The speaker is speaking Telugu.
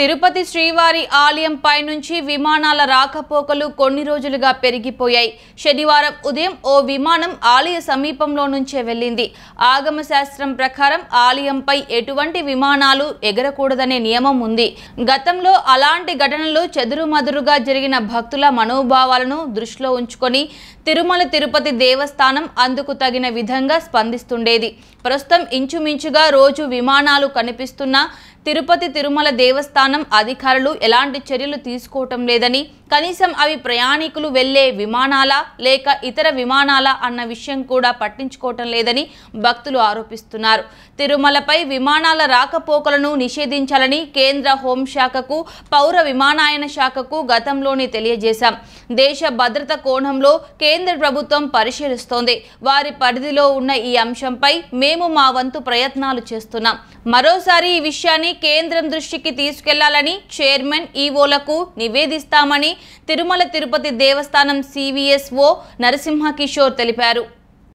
తిరుపతి శ్రీవారి ఆలయం పై నుంచి విమానాల రాకపోకలు కొన్ని రోజులుగా పెరిగిపోయాయి శనివారం ఉదయం ఓ విమానం ఆలయ సమీపంలో నుంచే వెళ్ళింది ఆగమ శాస్త్రం ప్రకారం ఆలయంపై ఎటువంటి విమానాలు ఎగరకూడదనే నియమం ఉంది గతంలో అలాంటి ఘటనలు చెదురుమదురుగా జరిగిన భక్తుల మనోభావాలను దృష్టిలో ఉంచుకొని తిరుమల తిరుపతి దేవస్థానం అందుకు తగిన విధంగా స్పందిస్తుండేది ప్రస్తుతం ఇంచుమించుగా రోజు విమానాలు కనిపిస్తున్నా తిరుపతి తిరుమల దేవస్థానం అధికారులు ఎలాంటి చర్యలు తీసుకోవటం లేదని కనీసం అవి ప్రయాణికులు వెళ్లే విమానాల లేక ఇతర విమానాల అన్న విషయం కూడా పట్టించుకోవటం లేదని భక్తులు ఆరోపిస్తున్నారు తిరుమలపై విమానాల రాకపోకలను నిషేధించాలని కేంద్ర హోంశాఖకు పౌర విమానాయన శాఖకు గతంలోనే తెలియజేశాం దేశ భద్రత కోణంలో కేంద్ర ప్రభుత్వం పరిశీలిస్తోంది వారి పరిధిలో ఉన్న ఈ అంశంపై మేము మా వంతు ప్రయత్నాలు చేస్తున్నాం మరోసారి ఈ విషయాన్ని కేంద్రం దృష్టికి తీసుకెళ్లాలని చైర్మన్ ఈవోలకు నివేదిస్తామని తిరుమల తిరుపతి దేవస్థానం సివిఎస్ఓ నరసింహకిషోర్ తెలిపారు